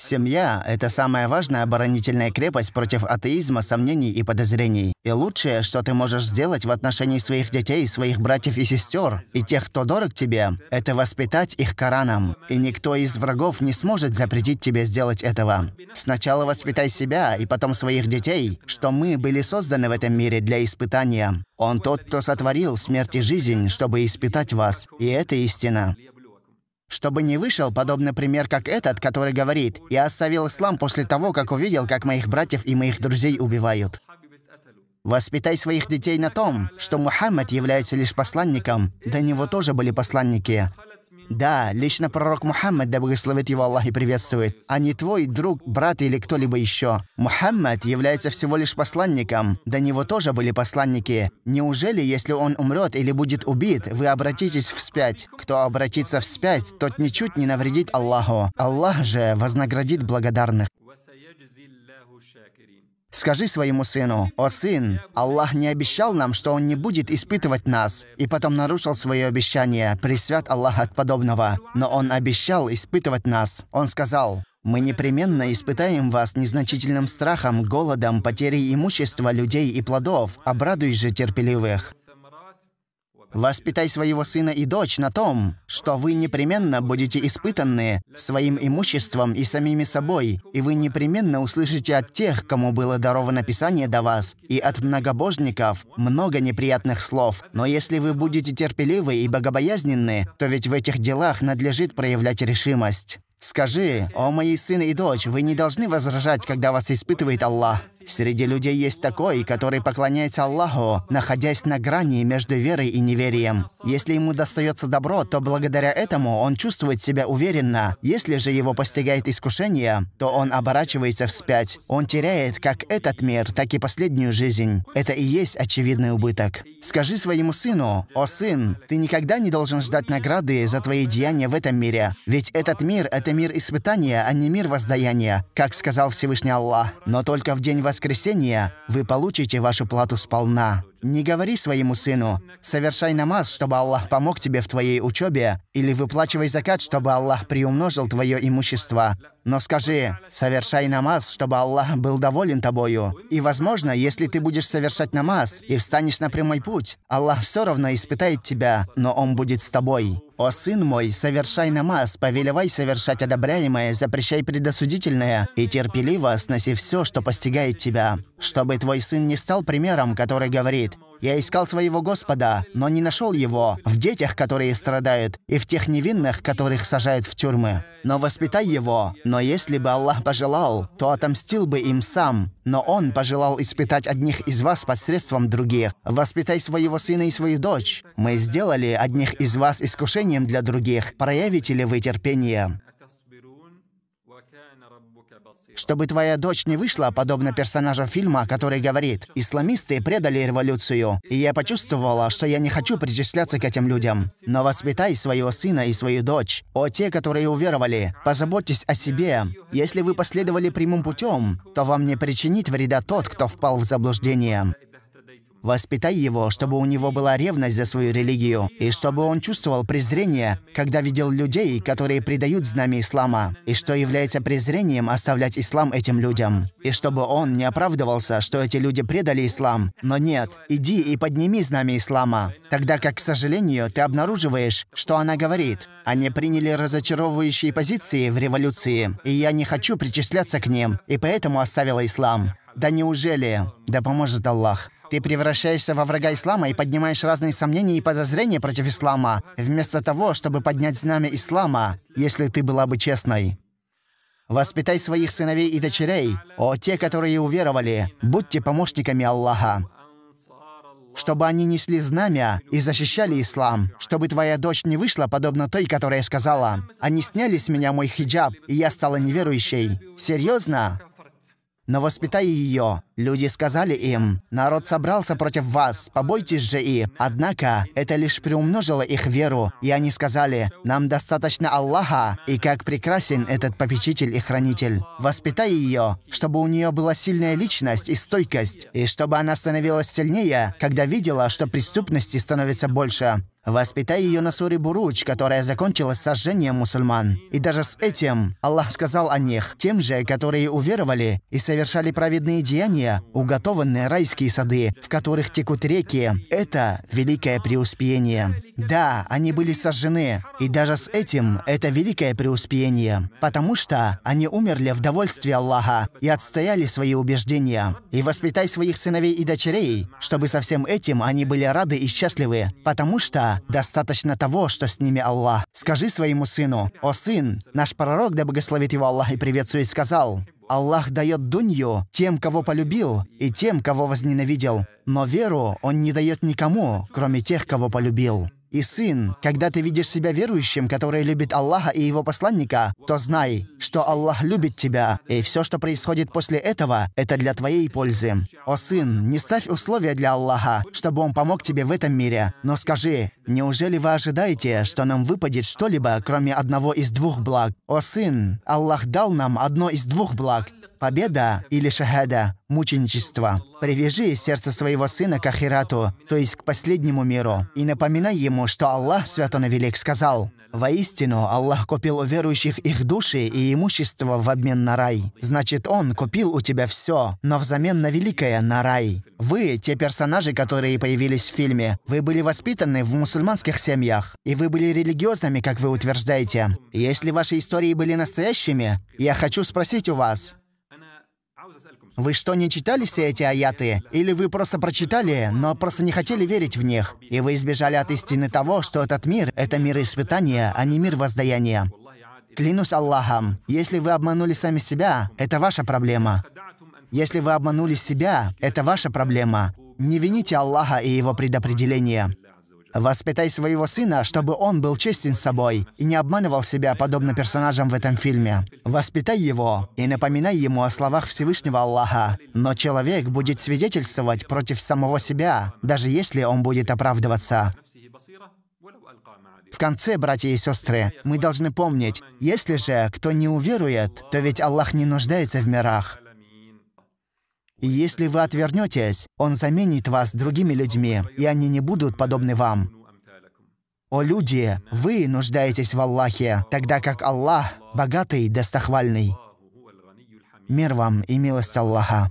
Семья — это самая важная оборонительная крепость против атеизма, сомнений и подозрений. И лучшее, что ты можешь сделать в отношении своих детей, своих братьев и сестер, и тех, кто дорог тебе, это воспитать их Кораном. И никто из врагов не сможет запретить тебе сделать этого. Сначала воспитай себя и потом своих детей, что мы были созданы в этом мире для испытания. Он тот, кто сотворил смерть и жизнь, чтобы испытать вас. И это истина чтобы не вышел подобный пример, как этот, который говорит, «Я оставил ислам после того, как увидел, как моих братьев и моих друзей убивают». Воспитай своих детей на том, что Мухаммад является лишь посланником, до него тоже были посланники, да, лично пророк Мухаммад, да благословит его Аллах и приветствует, а не твой друг, брат или кто-либо еще. Мухаммад является всего лишь посланником. До него тоже были посланники. Неужели, если он умрет или будет убит, вы обратитесь вспять? Кто обратится вспять, тот ничуть не навредит Аллаху. Аллах же вознаградит благодарных. Скажи своему сыну, «О сын, Аллах не обещал нам, что Он не будет испытывать нас, и потом нарушил свое обещание, присвят Аллах от подобного. Но Он обещал испытывать нас. Он сказал, мы непременно испытаем вас незначительным страхом, голодом, потерей имущества людей и плодов, обрадуй же терпеливых. Воспитай своего сына и дочь на том, что вы непременно будете испытаны своим имуществом и самими собой, и вы непременно услышите от тех, кому было даровано Писание до вас, и от многобожников много неприятных слов. Но если вы будете терпеливы и богобоязненны, то ведь в этих делах надлежит проявлять решимость. Скажи, о мои сын и дочь, вы не должны возражать, когда вас испытывает Аллах. Среди людей есть такой, который поклоняется Аллаху, находясь на грани между верой и неверием. Если ему достается добро, то благодаря этому он чувствует себя уверенно. Если же его постигает искушение, то он оборачивается вспять. Он теряет как этот мир, так и последнюю жизнь. Это и есть очевидный убыток. Скажи своему сыну, «О сын, ты никогда не должен ждать награды за твои деяния в этом мире, ведь этот мир — это мир испытания, а не мир воздаяния, как сказал Всевышний Аллах. Но только в день воскресенья воскресенье вы получите вашу плату сполна. Не говори своему сыну, совершай намаз, чтобы Аллах помог тебе в твоей учебе, или выплачивай закат, чтобы Аллах приумножил твое имущество. Но скажи, совершай намаз, чтобы Аллах был доволен тобою. И, возможно, если ты будешь совершать намаз и встанешь на прямой путь, Аллах все равно испытает тебя, но Он будет с тобой. «О, сын мой, совершай намаз, повелевай совершать одобряемое, запрещай предосудительное, и терпеливо сноси все, что постигает тебя, чтобы твой сын не стал примером, который говорит, говорит, «Я искал своего Господа, но не нашел его, в детях, которые страдают, и в тех невинных, которых сажают в тюрьмы. Но воспитай его, но если бы Аллах пожелал, то отомстил бы им сам, но он пожелал испытать одних из вас посредством других. Воспитай своего сына и свою дочь. Мы сделали одних из вас искушением для других, проявите ли вы терпение?» чтобы твоя дочь не вышла, подобно персонажу фильма, который говорит, «Исламисты предали революцию, и я почувствовала, что я не хочу причисляться к этим людям. Но воспитай своего сына и свою дочь. О те, которые уверовали, позаботьтесь о себе. Если вы последовали прямым путем, то вам не причинит вреда тот, кто впал в заблуждение. Воспитай его, чтобы у него была ревность за свою религию, и чтобы он чувствовал презрение, когда видел людей, которые предают знамя ислама, и что является презрением оставлять ислам этим людям. И чтобы он не оправдывался, что эти люди предали ислам. Но нет, иди и подними знамя ислама. Тогда как, к сожалению, ты обнаруживаешь, что она говорит. Они приняли разочаровывающие позиции в революции, и я не хочу причисляться к ним, и поэтому оставила ислам. Да неужели? Да поможет Аллах. Ты превращаешься во врага ислама и поднимаешь разные сомнения и подозрения против ислама, вместо того, чтобы поднять знамя ислама, если ты была бы честной. Воспитай своих сыновей и дочерей, о те, которые уверовали, будьте помощниками Аллаха. Чтобы они несли знамя и защищали ислам, чтобы твоя дочь не вышла, подобно той, которая сказала, «Они сняли с меня мой хиджаб, и я стала неверующей». Серьезно? но воспитай ее. Люди сказали им, народ собрался против вас, побойтесь же и. Однако, это лишь приумножило их веру, и они сказали, нам достаточно Аллаха, и как прекрасен этот попечитель и хранитель. Воспитай ее, чтобы у нее была сильная личность и стойкость, и чтобы она становилась сильнее, когда видела, что преступности становится больше. Воспитай ее на суре Буруч, которая закончилась сожжением мусульман. И даже с этим Аллах сказал о них, тем же, которые уверовали и совершали праведные деяния, уготованные райские сады, в которых текут реки. Это великое преуспение. Да, они были сожжены. И даже с этим это великое преуспение, Потому что они умерли в довольстве Аллаха и отстояли свои убеждения. И воспитай своих сыновей и дочерей, чтобы со всем этим они были рады и счастливы. Потому что достаточно того, что с ними Аллах. Скажи своему сыну, «О сын, наш пророк, да благословит его Аллах и приветствует, сказал, Аллах дает дунью тем, кого полюбил, и тем, кого возненавидел, но веру Он не дает никому, кроме тех, кого полюбил. И, сын, когда ты видишь себя верующим, который любит Аллаха и его посланника, то знай, что Аллах любит тебя, и все, что происходит после этого, это для твоей пользы. О, сын, не ставь условия для Аллаха, чтобы он помог тебе в этом мире, но скажи, неужели вы ожидаете, что нам выпадет что-либо, кроме одного из двух благ? О, сын, Аллах дал нам одно из двух благ, победа или шахада, мученичество. Привяжи сердце своего сына к Ахирату, то есть к последнему миру, и напоминай ему, что Аллах, свят он и велик, сказал, Воистину, Аллах купил у верующих их души и имущество в обмен на рай. Значит, Он купил у тебя все, но взамен на великое, на рай. Вы, те персонажи, которые появились в фильме, вы были воспитаны в мусульманских семьях, и вы были религиозными, как вы утверждаете. Если ваши истории были настоящими, я хочу спросить у вас, вы что, не читали все эти аяты? Или вы просто прочитали, но просто не хотели верить в них? И вы избежали от истины того, что этот мир — это мир испытания, а не мир воздаяния. Клянусь Аллахом, если вы обманули сами себя, это ваша проблема. Если вы обманули себя, это ваша проблема. Не вините Аллаха и его предопределение. Воспитай своего сына, чтобы он был честен с собой и не обманывал себя, подобно персонажам в этом фильме. Воспитай его и напоминай ему о словах Всевышнего Аллаха. Но человек будет свидетельствовать против самого себя, даже если он будет оправдываться. В конце, братья и сестры, мы должны помнить, если же кто не уверует, то ведь Аллах не нуждается в мирах. И если вы отвернетесь, Он заменит вас другими людьми, и они не будут подобны вам. «О люди, вы нуждаетесь в Аллахе, тогда как Аллах – богатый, достохвальный». Мир вам и милость Аллаха.